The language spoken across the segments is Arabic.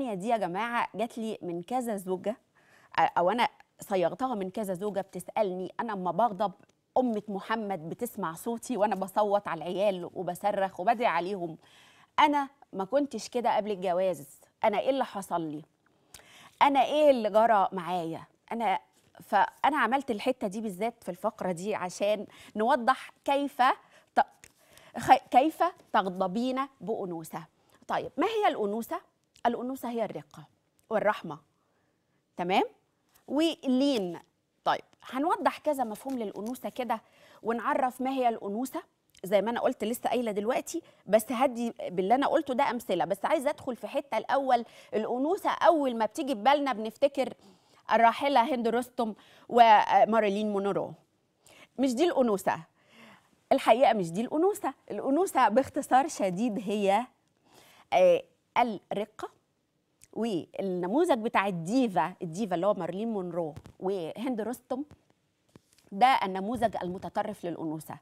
الثانية دي يا جماعة جات لي من كذا زوجة أو أنا صيغتها من كذا زوجة بتسألني أنا أما بغضب أمة محمد بتسمع صوتي وأنا بصوت على العيال وبصرخ وبدعي عليهم أنا ما كنتش كده قبل الجواز أنا إيه اللي حصل لي أنا إيه اللي جرى معايا أنا فأنا عملت الحتة دي بالذات في الفقرة دي عشان نوضح كيف ت... كيف تغضبين بأنوثة طيب ما هي الأنوثة؟ الأنوثة هي الرقة والرحمة تمام ولين طيب هنوضح كذا مفهوم للأنوثة كده ونعرف ما هي الأنوثة زي ما أنا قلت لسه قايلة دلوقتي بس هدي باللي أنا قلته ده أمثلة بس عايزة أدخل في حتة الأول الأنوثة أول ما بتيجي في بالنا بنفتكر الراحلة هند رستم ومارلين مونرو مش دي الأنوثة الحقيقة مش دي الأنوثة الأنوثة باختصار شديد هي آه، الرقة والنموذج بتاع الديفا الديفا اللي هو مارلين مونرو وهند رستم ده النموذج المتطرف للأنوثة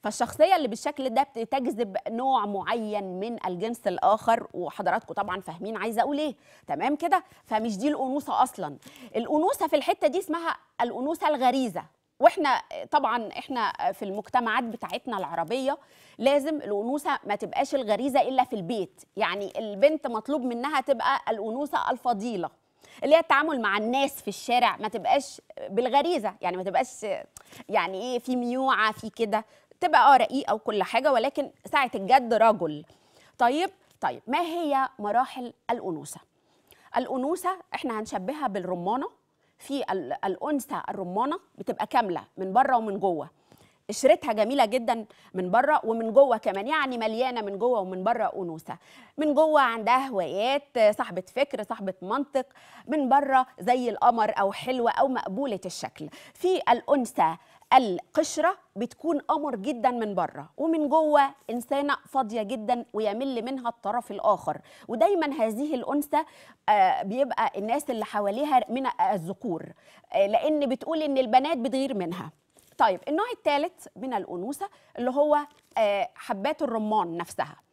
فالشخصية اللي بالشكل ده بتجذب نوع معين من الجنس الآخر وحضراتكم طبعا فاهمين عايزة أقول إيه تمام كده فمش دي الأنوثة أصلا الأنوثة في الحتة دي اسمها الأنوثة الغريزة واحنا طبعا احنا في المجتمعات بتاعتنا العربيه لازم الانوثه ما تبقاش الغريزه الا في البيت يعني البنت مطلوب منها تبقى الانوثه الفضيله اللي هي التعامل مع الناس في الشارع ما تبقاش بالغريزه يعني ما تبقاش يعني ايه في ميوعه في كده تبقى اه رقيقه وكل حاجه ولكن ساعه الجد رجل طيب طيب ما هي مراحل الانوثه الانوثه احنا هنشبهها بالرمانه في الانثى الرمانه بتبقى كامله من بره ومن جوه قشرتها جميله جدا من بره ومن جوه كمان يعني مليانه من جوه ومن بره انوثه من جوه عندها هوايات صاحبه فكر صاحبه منطق من بره زي القمر او حلوه او مقبوله الشكل في الانثى القشره بتكون قمر جدا من بره ومن جوه انسانه فاضيه جدا ويمل منها الطرف الاخر ودايما هذه الانثى آه، بيبقى الناس اللي حواليها من الذكور آه، لان بتقول ان البنات بتغير منها طيب النوع الثالث من الانوثه اللي هو آه، حبات الرمان نفسها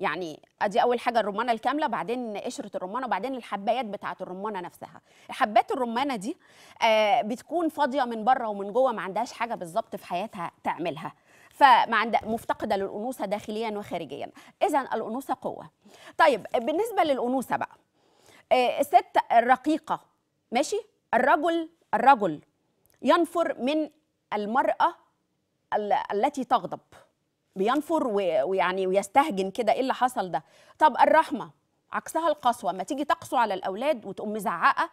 يعني ادي اول حاجه الرمانه الكامله بعدين قشره الرمانه وبعدين الحبايات بتاعه الرمانه نفسها حبات الرمانه دي آه، بتكون فاضيه من بره ومن جوه ما عندهاش حاجه بالظبط في حياتها تعملها فما عند مفتقده للانوثه داخليا وخارجيا اذا الانوثه قوه طيب بالنسبه للانوثه بقى آه، الست الرقيقه ماشي الرجل الرجل ينفر من المراه التي تغضب بينفر ويعني ويستهجن كده ايه اللي حصل ده طب الرحمه عكسها القسوه ما تيجي تقسو على الاولاد وتقوم مزعقه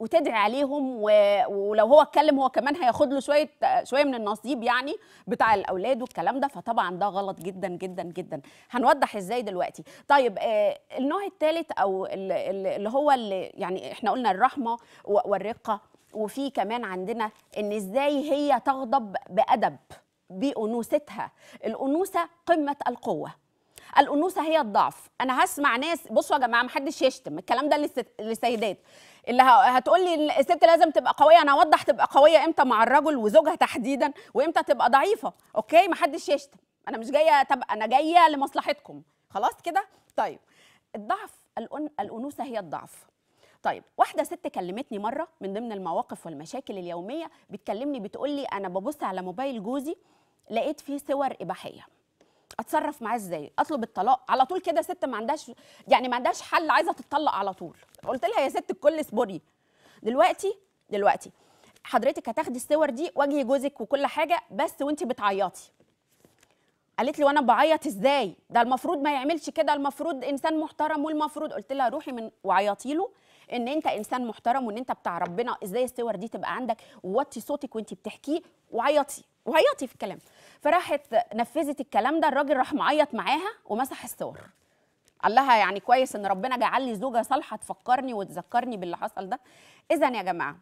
وتدعي عليهم و... ولو هو اتكلم هو كمان هياخد له شويه شويه من النصيب يعني بتاع الاولاد والكلام ده فطبعا ده غلط جدا جدا جدا هنوضح ازاي دلوقتي طيب آه النوع الثالث او اللي هو اللي يعني احنا قلنا الرحمه والرقه وفي كمان عندنا ان ازاي هي تغضب بادب بانوثتها الانوثه قمه القوه الانوثه هي الضعف انا هسمع ناس بصوا يا جماعه محدش يشتم الكلام ده للسيدات اللي هتقول لي الست لازم تبقى قويه انا اوضح تبقى قويه امتى مع الرجل وزوجها تحديدا وامتى تبقى ضعيفه اوكي محدش يشتم انا مش جايه طب انا جايه لمصلحتكم خلاص كده طيب الضعف الأن... الانوثه هي الضعف طيب واحده ست كلمتني مره من ضمن المواقف والمشاكل اليوميه بتكلمني بتقول لي انا ببص على موبايل جوزي لقيت فيه صور اباحيه اتصرف معاه ازاي اطلب الطلاق على طول كده ست ما عندهاش يعني ما عندهاش حل عايزه تتطلق على طول قلت لها يا ست الكل اصبري دلوقتي دلوقتي حضرتك هتاخدي الصور دي واجهي جوزك وكل حاجه بس وانت بتعيطي قالت لي وانا بعيط ازاي ده المفروض ما يعملش كده المفروض انسان محترم والمفروض قلت لها روحي من وعيطي له ان انت انسان محترم وان انت بتاع ربنا ازاي الصور دي تبقى عندك ووطي صوتك وانت بتحكيه وعيطي وهيعطي في الكلام فراحت نفذت الكلام ده الراجل راح معيط معاها ومسح الصور قال لها يعني كويس ان ربنا جعل لي زوجه صالحه تفكرني وتذكرني باللي حصل ده اذا يا جماعه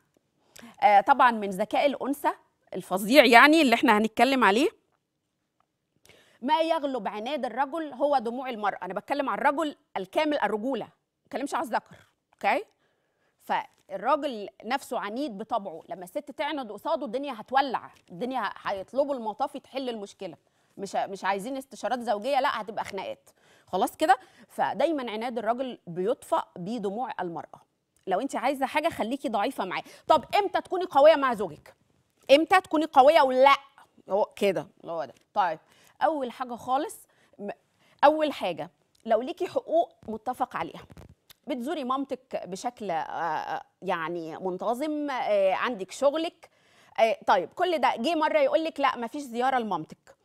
آه طبعا من ذكاء الانثى الفظيع يعني اللي احنا هنتكلم عليه ما يغلب عناد الرجل هو دموع المراه انا بتكلم على الرجل الكامل الرجوله ما بتكلمش على الذكر اوكي فالراجل نفسه عنيد بطبعه لما الست تعند قصاده الدنيا هتولع الدنيا هيطلبوا المطافي تحل المشكله مش مش عايزين استشارات زوجيه لا هتبقى خناقات خلاص كده فدايما عناد الراجل بيطفأ بدموع المراه لو انت عايزه حاجه خليكي ضعيفه معاه طب امتى تكوني قويه مع زوجك امتى تكوني قويه ولا هو كده هو ده طيب اول حاجه خالص اول حاجه لو ليكي حقوق متفق عليها بتزوري مامتك بشكل آه، آه، يعني منتظم آه، عندك شغلك طيب كل ده جه مره يقول لك لا مفيش زياره لمامتك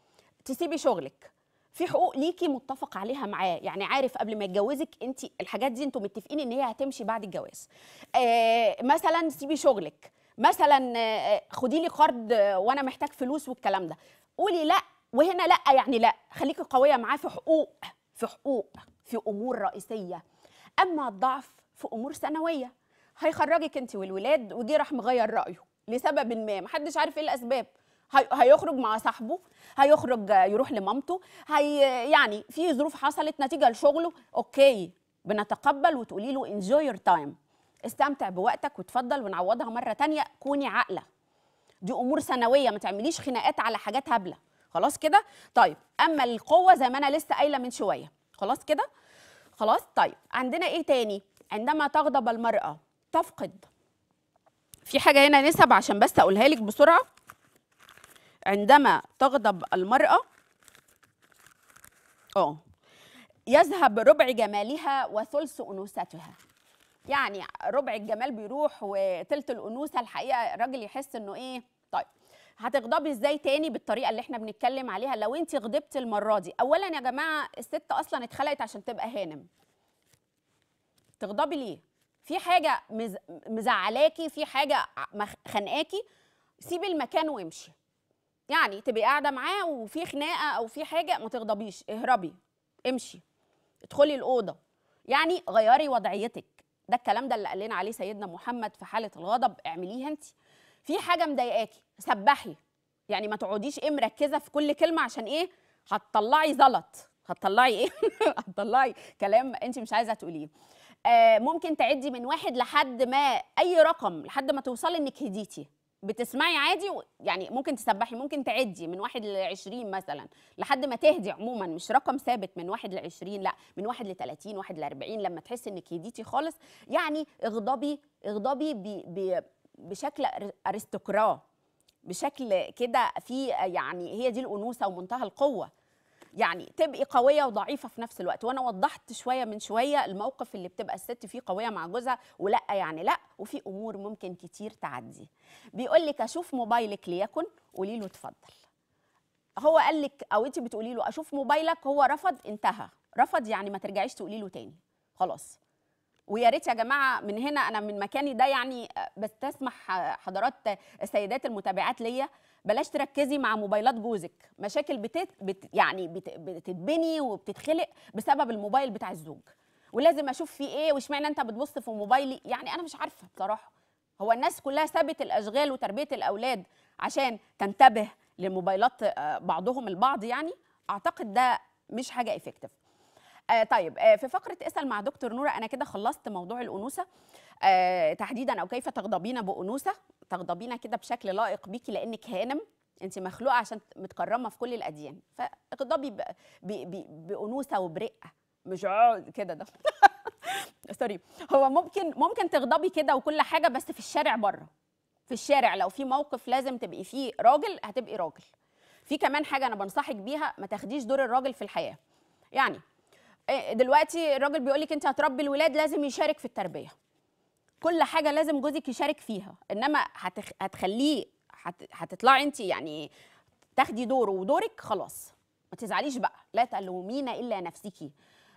تسيبي شغلك في حقوق ليكي متفق عليها معاه يعني عارف قبل ما يتجوزك انت الحاجات دي انتوا متفقين ان هي هتمشي بعد الجواز مثلا سيبي شغلك مثلا خدي لي قرض وانا محتاج فلوس والكلام ده قولي لا وهنا لا يعني لا خليكي قويه معاه في حقوق في حقوق في امور رئيسيه اما الضعف في امور ثانويه هيخرجك انت والولاد وجه راح مغير رايه لسبب ما محدش عارف ايه الاسباب هيخرج مع صاحبه هيخرج يروح لمامته هي يعني في ظروف حصلت نتيجه لشغله اوكي بنتقبل وتقولي له انجوي يور تايم استمتع بوقتك وتفضل ونعوضها مره تانية كوني عاقله دي امور ثانويه ما تعمليش خناقات على حاجات هبله خلاص كده طيب اما القوه زي ما انا لسه قايله من شويه خلاص كده خلاص طيب عندنا ايه تاني عندما تغضب المراه تفقد في حاجه هنا نسب عشان بس اقولها لك بسرعه عندما تغضب المراه اه يذهب ربع جمالها وثلث انوثتها يعني ربع الجمال بيروح وثلث الانوثه الحقيقه الراجل يحس انه ايه طيب هتغضبي ازاي تاني بالطريقه اللي احنا بنتكلم عليها لو انت غضبتي المره دي اولا يا جماعه الست اصلا اتخلقت عشان تبقى هانم تغضبي ليه في حاجه مزعلاكي في حاجه خانقاكي سيبي المكان وامشي يعني تبقي قاعده معاه وفي خناقه او في حاجه ما تغضبيش اهربي امشي ادخلي الاوضه يعني غيري وضعيتك ده الكلام ده اللي قال لنا عليه سيدنا محمد في حاله الغضب اعمليه انت في حاجه مضايقاكي سبحي يعني ما تقعديش ايه مركزه في كل كلمه عشان ايه هتطلعي زلط هتطلعي ايه هتطلعي كلام انت مش عايزه تقوليه آه ممكن تعدي من واحد لحد ما اي رقم لحد ما توصلي انك هديتي بتسمعي عادي يعني ممكن تسبحي ممكن تعدي من واحد ل 20 مثلا لحد ما تهدي عموما مش رقم ثابت من واحد ل 20 لا من واحد ل 30 واحد ل 40 لما تحسي انك هديتي خالص يعني اغضبي اغضبي بشكل ارستقراط بشكل كده في يعني هي دي الانوثه ومنتهى القوه يعني تبقي قويه وضعيفه في نفس الوقت وانا وضحت شويه من شويه الموقف اللي بتبقى الست فيه قويه مع جوزها ولا يعني لا وفي امور ممكن كتير تعدي بيقول لك اشوف موبايلك ليكن قولي له اتفضل هو قال لك او انت بتقولي له اشوف موبايلك هو رفض انتهى رفض يعني ما ترجعيش تقولي له تاني خلاص ويا ريت يا جماعه من هنا انا من مكاني ده يعني آه، بستسمح آه، حضرات السيدات المتابعات ليا بلاش تركزي مع موبايلات جوزك مشاكل بتت بت يعني بت بتتبني وبتتخلق بسبب الموبايل بتاع الزوج ولازم اشوف فيه ايه واشمعنى انت بتبص في موبايلي يعني انا مش عارفه بصراحه هو الناس كلها سابت الاشغال وتربيه الاولاد عشان تنتبه لموبايلات آه، بعضهم البعض يعني اعتقد ده مش حاجه افكتيف آه، طيب آه، في فقره اسال مع دكتور نوره انا كده خلصت موضوع الانوثه آه، تحديدا او كيف تغضبين بانوثه تغضبين كده بشكل لائق بيكي لانك هانم انت مخلوقه عشان متكرمه في كل الاديان فاغضبي بانوثه وبرقه مش كده ده سوري هو ممكن ممكن تغضبي كده وكل حاجه بس في الشارع بره في الشارع لو في موقف لازم تبقي فيه راجل هتبقي راجل في كمان حاجه انا بنصحك بيها ما تاخديش دور الراجل في الحياه يعني إيه، دلوقتي الراجل بيقول لك انت هتربي الولاد لازم يشارك في التربيه كل حاجه لازم جوزك يشارك فيها انما هتخ... هتخليه هت... هتطلعي انت يعني تاخدي دوره ودورك خلاص ما تزعليش بقى لا تلومين الا نفسك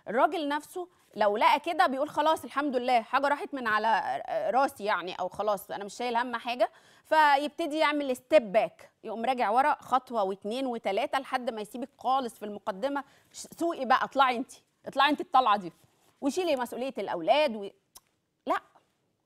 الراجل نفسه لو لقى كده بيقول خلاص الحمد لله حاجه راحت من على راسي يعني او خلاص انا مش شايل هم حاجه فيبتدي يعمل ستيب باك يقوم راجع ورا خطوه واثنين وثلاثه لحد ما يسيبك خالص في المقدمه سوقي بقى اطلعي انت اطلعي انت الطلعه دي وشيلي مسؤوليه الاولاد و... لا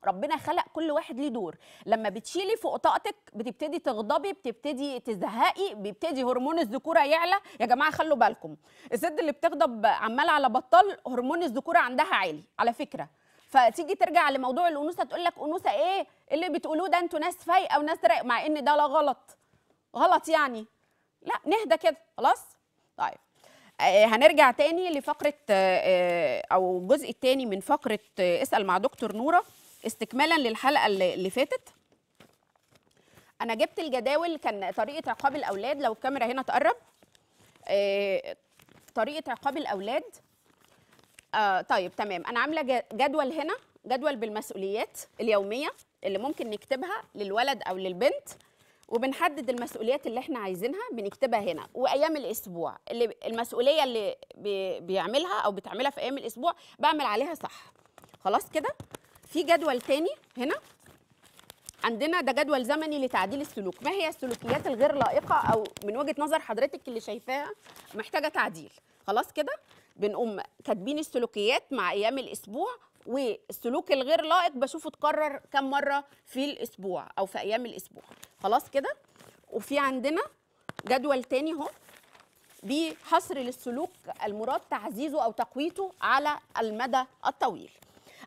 ربنا خلق كل واحد ليه دور لما بتشيلي فوق طاقتك بتبتدي تغضبي بتبتدي تزهقي بيبتدي هرمون الذكوره يعلى يا جماعه خلوا بالكم الست اللي بتغضب عماله على بطال هرمون الذكوره عندها عالي على فكره فتيجي ترجع لموضوع الانوثه تقول لك انوثه ايه اللي بتقولوه ده انتوا ناس فايقه وناس رايقه مع ان ده لا غلط غلط يعني لا نهدى كده خلاص طيب آه، هنرجع تاني لفقره آه، او الجزء التاني من فقره آه، اسال مع دكتور نوره استكمالا للحلقه اللي فاتت انا جبت الجداول كان طريقه عقاب الاولاد لو الكاميرا هنا تقرب طريقه عقاب الاولاد طيب تمام انا عامله جدول هنا جدول بالمسؤوليات اليوميه اللي ممكن نكتبها للولد او للبنت وبنحدد المسؤوليات اللي احنا عايزينها بنكتبها هنا وايام الاسبوع اللي المسؤوليه اللي بيعملها او بتعملها في ايام الاسبوع بعمل عليها صح خلاص كده في جدول تاني هنا عندنا ده جدول زمني لتعديل السلوك ما هي السلوكيات الغير لائقه او من وجهه نظر حضرتك اللي شايفاها محتاجه تعديل خلاص كده بنقوم كاتبين السلوكيات مع ايام الاسبوع والسلوك الغير لائق بشوفه اتكرر كم مره في الاسبوع او في ايام الاسبوع خلاص كده وفي عندنا جدول تاني اهو بحصر للسلوك المراد تعزيزه او تقويته على المدى الطويل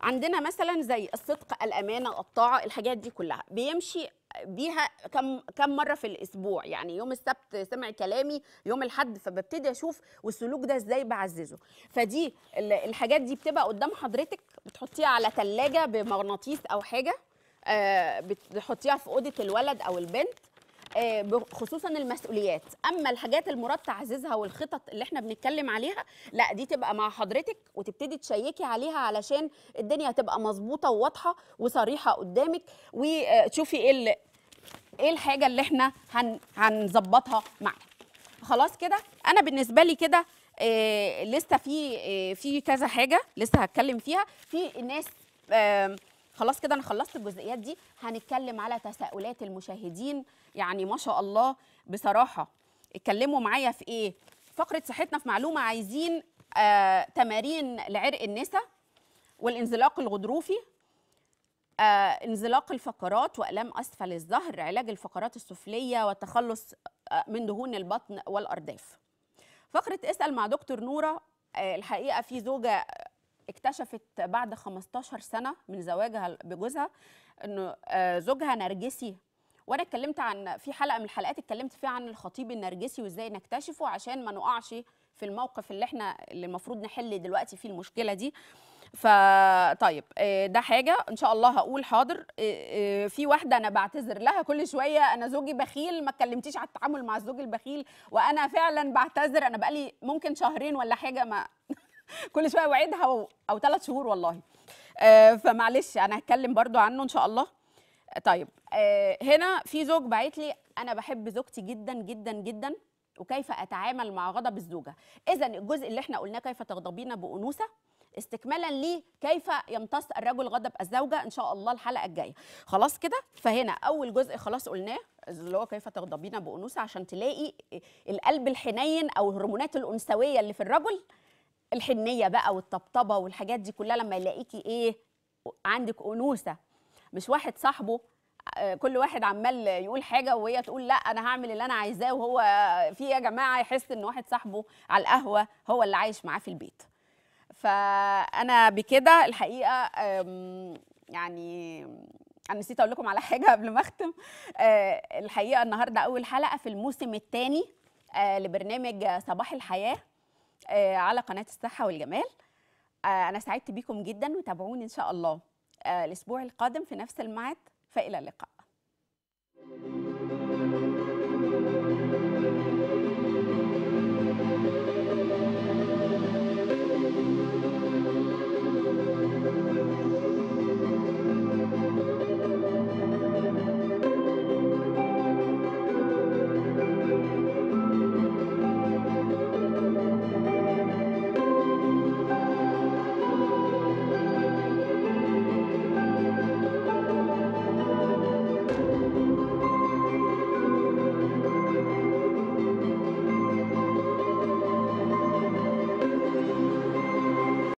عندنا مثلا زي الصدق الامانه الطاعه الحاجات دي كلها بيمشي بيها كم كم مره في الاسبوع يعني يوم السبت سمع كلامي يوم الاحد فببتدي اشوف والسلوك ده ازاي بعززه فدي الحاجات دي بتبقى قدام حضرتك بتحطيها على ثلاجه بمغناطيس او حاجه آه، بتحطيها في اوضه الولد او البنت آه، خصوصا المسؤوليات اما الحاجات المراد تعزيزها والخطط اللي احنا بنتكلم عليها لا دي تبقى مع حضرتك وتبتدي تشيكي عليها علشان الدنيا تبقى مظبوطه وواضحه وصريحه قدامك وتشوفي ايه ايه الحاجه اللي احنا هنظبطها معاك خلاص كده انا بالنسبه لي كده آه، لسه في آه، في كذا حاجه لسه هتكلم فيها في ناس خلاص كده انا خلصت الجزئيات دي هنتكلم على تساؤلات المشاهدين يعني ما شاء الله بصراحه اتكلموا معايا في ايه فقره صحتنا في معلومه عايزين آه تمارين لعرق النسا والانزلاق الغضروفي آه انزلاق الفقرات والام اسفل الظهر علاج الفقرات السفليه والتخلص آه من دهون البطن والارداف فقره اسال مع دكتور نوره آه، الحقيقه في زوجه اكتشفت بعد 15 سنه من زواجها بجوزها انه آه، زوجها نرجسي وانا اتكلمت عن في حلقه من الحلقات اتكلمت فيها عن الخطيب النرجسي وازاي نكتشفه عشان ما نقعش في الموقف اللي احنا اللي المفروض نحل دلوقتي فيه المشكله دي فطيب آه، ده حاجه ان شاء الله هقول حاضر آه، في واحده انا بعتذر لها كل شويه انا زوجي بخيل ما اتكلمتيش على التعامل مع الزوج البخيل وانا فعلا بعتذر انا بقالي ممكن شهرين ولا حاجه ما كل شويه اوعدها او ثلاث شهور والله آه فمعلش انا هتكلم برضو عنه ان شاء الله طيب آه هنا في زوج بعت لي انا بحب زوجتي جدا جدا جدا وكيف اتعامل مع غضب الزوجه اذا الجزء اللي احنا قلناه كيف تغضبين بانوثه استكمالا لي كيف يمتص الرجل غضب الزوجه ان شاء الله الحلقه الجايه خلاص كده فهنا اول جزء خلاص قلناه اللي هو كيف تغضبين بانوثه عشان تلاقي القلب الحنين او الهرمونات الانثويه اللي في الرجل الحنيه بقى والطبطبه والحاجات دي كلها لما يلاقيكي ايه عندك انوثه مش واحد صاحبه آه، كل واحد عمال يقول حاجه وهي تقول لا انا هعمل اللي انا عايزاه وهو في إيه يا جماعه يحس ان واحد صاحبه على القهوه هو اللي عايش معاه في البيت فانا بكده الحقيقه يعني انا نسيت اقول لكم على حاجه قبل ما اختم آه، الحقيقه النهارده اول حلقه في الموسم الثاني آه، لبرنامج صباح الحياه آه، على قناه الصحه والجمال آه، انا سعدت بيكم جدا وتابعوني ان شاء الله آه، الاسبوع القادم في نفس الميعاد فالى اللقاء thank you